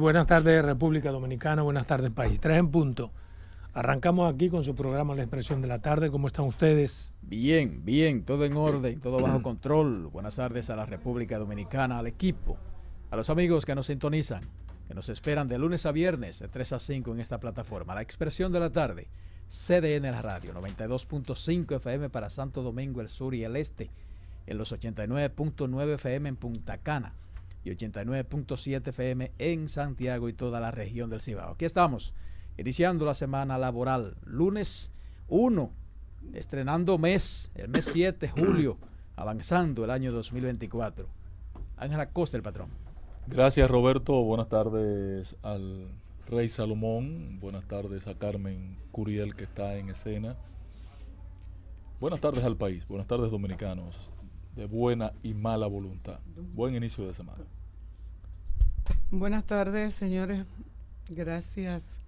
buenas tardes República Dominicana, buenas tardes país. Tres en punto. Arrancamos aquí con su programa La Expresión de la Tarde. ¿Cómo están ustedes? Bien, bien, todo en orden, todo bajo control. Buenas tardes a la República Dominicana, al equipo, a los amigos que nos sintonizan, que nos esperan de lunes a viernes de 3 a 5 en esta plataforma. La Expresión de la Tarde, CDN la Radio, 92.5 FM para Santo Domingo, el Sur y el Este, en los 89.9 FM en Punta Cana y 89.7 FM en Santiago y toda la región del Cibao. Aquí estamos, iniciando la semana laboral, lunes 1, estrenando mes, el mes 7, julio, avanzando el año 2024. Ángela Costa, el patrón. Gracias, Roberto. Buenas tardes al Rey Salomón. Buenas tardes a Carmen Curiel, que está en escena. Buenas tardes al país. Buenas tardes, dominicanos de buena y mala voluntad. Buen inicio de semana. Buenas tardes, señores. Gracias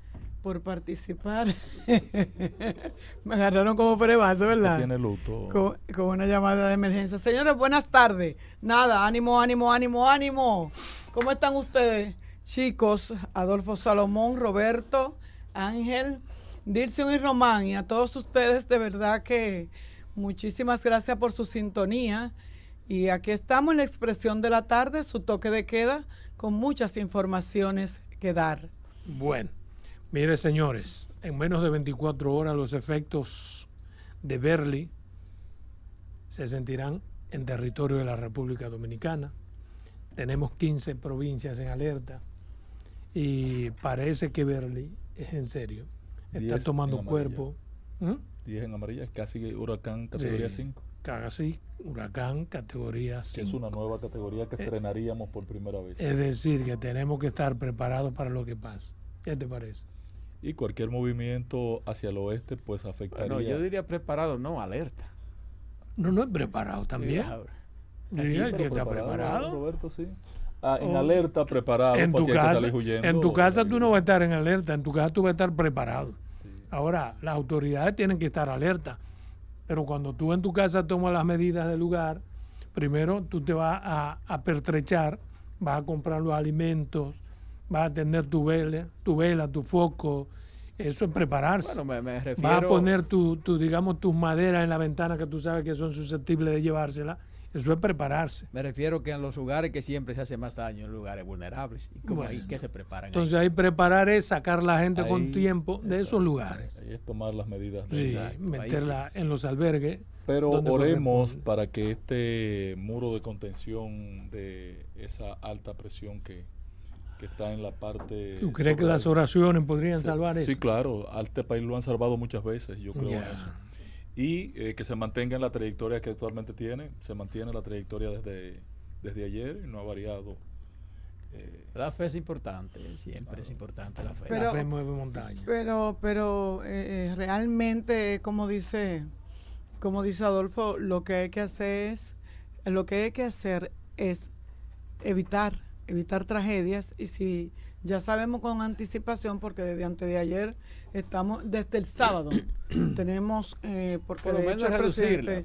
por participar. Me agarraron como prebazo, ¿verdad? Tiene luto. Con, una llamada de emergencia. Señores, buenas tardes. Nada, ánimo, ánimo, ánimo, ánimo. ¿Cómo están ustedes? Chicos, Adolfo Salomón, Roberto, Ángel, Dirción y Román, y a todos ustedes de verdad que Muchísimas gracias por su sintonía. Y aquí estamos en la expresión de la tarde, su toque de queda, con muchas informaciones que dar. Bueno, mire señores, en menos de 24 horas los efectos de Berli se sentirán en territorio de la República Dominicana. Tenemos 15 provincias en alerta y parece que Berli es en serio. Está tomando cuerpo. 10 en amarilla, es casi huracán categoría 5. Casi huracán categoría 5. es una nueva categoría que eh, estrenaríamos por primera vez. Es decir, que tenemos que estar preparados para lo que pase. ¿Qué te parece? Y cualquier movimiento hacia el oeste pues afectaría. No, yo diría preparado, no, alerta. No, no es preparado también. que está preparado. Ah, en oh, alerta, preparado. En tu, casa, en tu casa tú no vas a estar en alerta, en tu casa tú vas a estar preparado. Ahora, las autoridades tienen que estar alerta, pero cuando tú en tu casa tomas las medidas del lugar, primero tú te vas a, pertrechar, vas a comprar los alimentos, vas a tener tu vela, tu, vela, tu foco, eso es prepararse. Bueno, me, me refiero... Vas a poner tu, digamos, tus maderas en la ventana que tú sabes que son susceptibles de llevársela eso es prepararse. Me refiero que en los lugares que siempre se hace más daño, en lugares vulnerables, y como ahí que se preparan. Entonces ahí, preparar es sacar la gente con tiempo de esos lugares. Ahí es tomar las medidas. sí, meterla en los albergues. Pero oremos para que este muro de contención de esa alta presión que, está en la parte... ¿Tú crees que las oraciones podrían salvar eso? Sí, claro. Al este país lo han salvado muchas veces, yo creo en eso y eh, que se mantenga en la trayectoria que actualmente tiene. Se mantiene la trayectoria desde, desde ayer y no ha variado. Eh, la fe es importante, siempre es importante la fe. Pero, la fe mueve montaña. Pero, pero eh, realmente, como dice, como dice Adolfo, lo que hay que hacer es, lo que hay que hacer es evitar, evitar tragedias y si ya sabemos con anticipación porque desde antes de ayer estamos, desde el sábado, tenemos, eh, porque Por lo menos reducirla,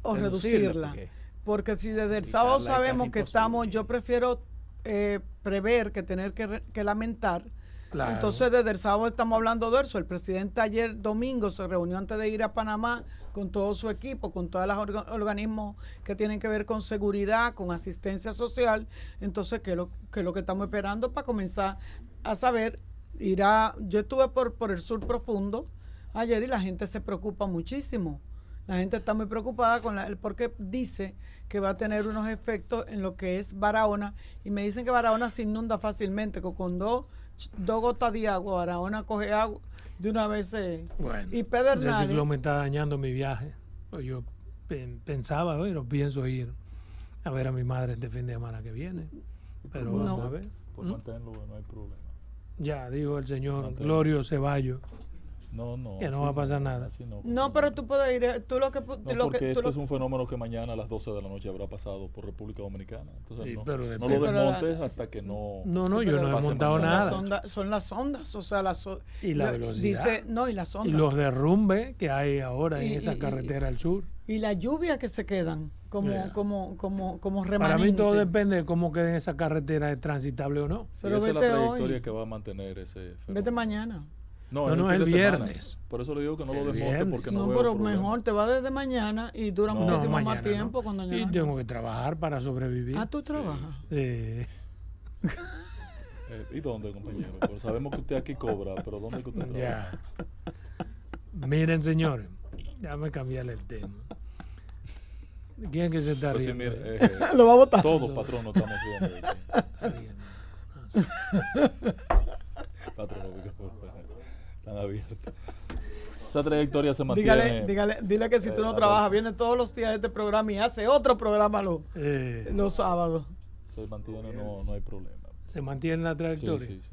o reducirla. Porque, si desde el sábado sabemos que estamos, yo prefiero eh, prever que tener que, que lamentar entonces, desde el sábado estamos hablando de eso. El presidente ayer domingo se reunió antes de ir a Panamá con todo su equipo, con todos los organismos que tienen que ver con seguridad, con asistencia social. Entonces, ¿qué es lo, que estamos esperando para comenzar a saber? irá. yo estuve por, el sur profundo ayer y la gente se preocupa muchísimo. La gente está muy preocupada con porque dice que va a tener unos efectos en lo que es Barahona y me dicen que Barahona se inunda fácilmente, con dos dos gotas de agua, ahora una coge agua de una vez. Eh. y Pedernales. Ese ciclón me está dañando mi viaje. Pues yo pensaba, hoy no pienso ir a ver a mi madre este fin de semana que viene. Pero vamos a ver. ¿Mm? no hay problema. Ya, dijo el señor Glorio Ceballos no, no. Que no va a pasar nada. No, pero tú puedes ir. Eh, tú lo que, lo que, esto es un fenómeno que mañana a las 12 de la noche habrá pasado por República Dominicana. no, pero lo desmontes hasta que no. No, no, yo no he montado nada. son las ondas, o sea, las. Y la, velocidad. Dice, no, y las ondas. los derrumbes que hay ahora en esa carretera al sur. Y la lluvia que se quedan como, como, como, como remanente. Para mí todo depende de cómo quede esa carretera, es transitable o no. pero esa es la trayectoria que va a mantener ese. Fenómeno. Vete mañana. No, no, no el, viernes. Por eso le digo que no lo desmonte porque no No, pero mejor te va desde mañana y dura muchísimo más tiempo. cuando Y tengo que trabajar para sobrevivir. Ah, tú trabajas. Eh, ¿Y dónde, compañero? sabemos que usted aquí cobra, pero ¿dónde que usted trabaja? Ya. Miren, señores, déjame cambié el tema. ¿Quién es que se está pues eh, lo va a votar. Todos, patrón, no estamos riendo. Patrón, por peje. Están abiertas. Esa trayectoria se mantiene. Dígale, dígale, dile que si tú no trabajas, viene todos los días este programa y hace otro programa los, eh, los sábados. Se mantiene, no, no, hay problema. Se mantiene la trayectoria. Sí, sí,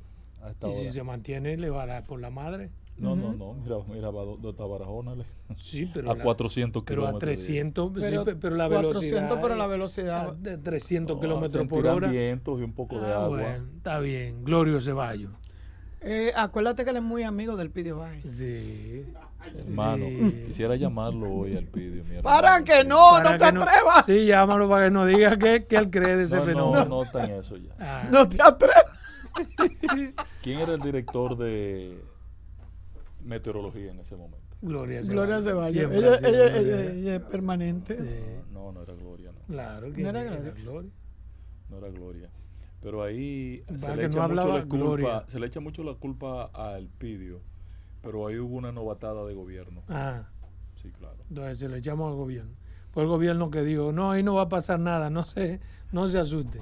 sí. y si se mantiene, le va a dar por la madre. No, no, no, mira, mira, va do, Sí, pero. A 400 kilómetros. Pero a 300, pero, la 400, velocidad. pero la velocidad. De 300 kilómetros por hora. vientos y un poco de ah, agua. Bueno, está bien, Glorio Ceballos. Eh, acuérdate que él es muy amigo del Pidio Baez. Sí. Hermano, quisiera llamarlo hoy al Pidio. para que no, no te atrevas. sí, llámalo para que no diga que, él cree de ese no, fenómeno. No, no está en eso ya. Ah. No te atrevas. ¿Quién era el director de meteorología en ese momento? Gloria Ceballos. Gloria Ella, es permanente. No, no era Gloria, no. Claro que era Gloria. No era Gloria. Pero ahí se le, echa mucho la culpa, se le, al Pidio, pero ahí hubo una novatada de gobierno. Ah. Sí, claro. Entonces se le echamos al gobierno. Fue el gobierno que dijo, no, ahí no va a pasar nada, no se, no se asuste.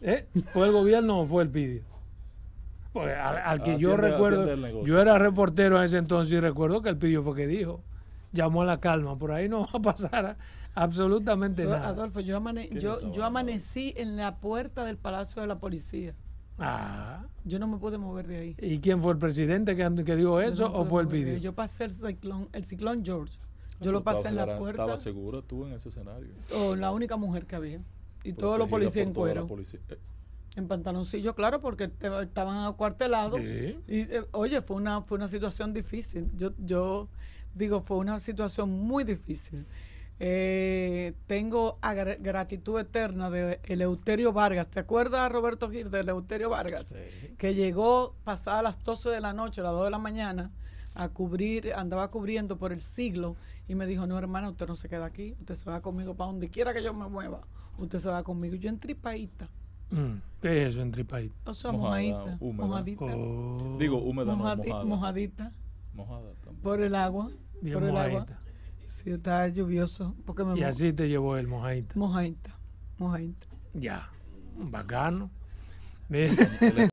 ¿Eh? ¿Fue el gobierno o fue el Pidio? Pues, al, que yo recuerdo, yo era reportero en ese entonces y recuerdo que el Pidio fue que dijo, llamó a la calma, por ahí no va a pasar absolutamente nada. Adolfo, yo, yo, yo amanecí en la puerta del Palacio de la Policía. Ah. Yo no me pude mover de ahí. ¿Y quién fue el presidente que, que dijo eso o fue el vídeo? Yo pasé el ciclón, el ciclón George. Yo lo pasé en la puerta. ¿Estaba segura tú en ese escenario? o la única mujer que había. Y todos los policías en cuero. Eh. En pantaloncillo, claro, porque estaban acuartelados. Y eh, oye, fue una, fue una situación difícil. Yo, yo digo, fue una situación muy difícil. Eh, tengo gratitud eterna de Eleuterio Vargas. ¿Te acuerdas, Roberto Gil, de Eleuterio Vargas? Que llegó pasadas las 12 de la noche, a las 2 de la mañana, a cubrir, andaba cubriendo por el siglo y me dijo, no hermana, usted no se queda aquí, usted se va conmigo para donde quiera que yo me mueva, usted se va conmigo. Yo tripaita mm, ¿Qué es eso tripaita? O sea, mojadita, oh. Digo, húmeda, mojadita, mojadita. Por el agua. por el agua. Sí, estaba lluvioso. Porque y así te llevó el mojaita. Mojaita, mojaita. Ya, bacano.